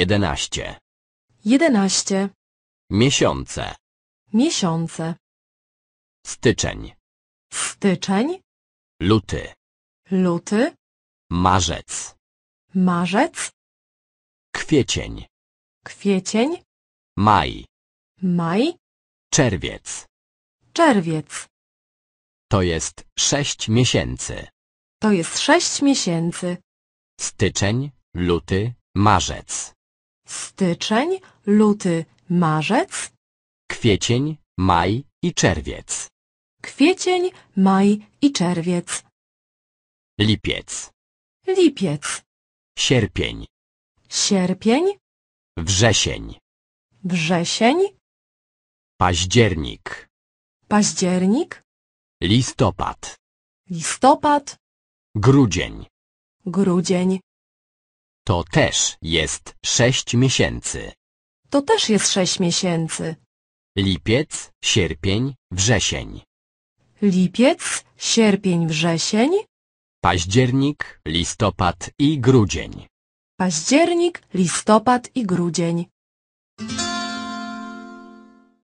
jedenaście, jedenaście, miesiące, miesiące, styczeń, styczeń, luty, luty, marzec, marzec, kwiecień, kwiecień, maj, maj, czerwiec, czerwiec. To jest sześć miesięcy. To jest sześć miesięcy. Styczeń, luty, marzec styczeń, luty, marzec, kwiecień, maj i czerwiec, kwiecień, maj i czerwiec, lipiec, lipiec, sierpień, sierpień, wrzesień, wrzesień, październik, październik, listopad, listopad, grudzień, grudzień. To też jest sześć miesięcy. To też jest sześć miesięcy. Lipiec, sierpień, wrzesień. Lipiec, sierpień, wrzesień. Październik, listopad i grudzień. Październik, listopad i grudzień.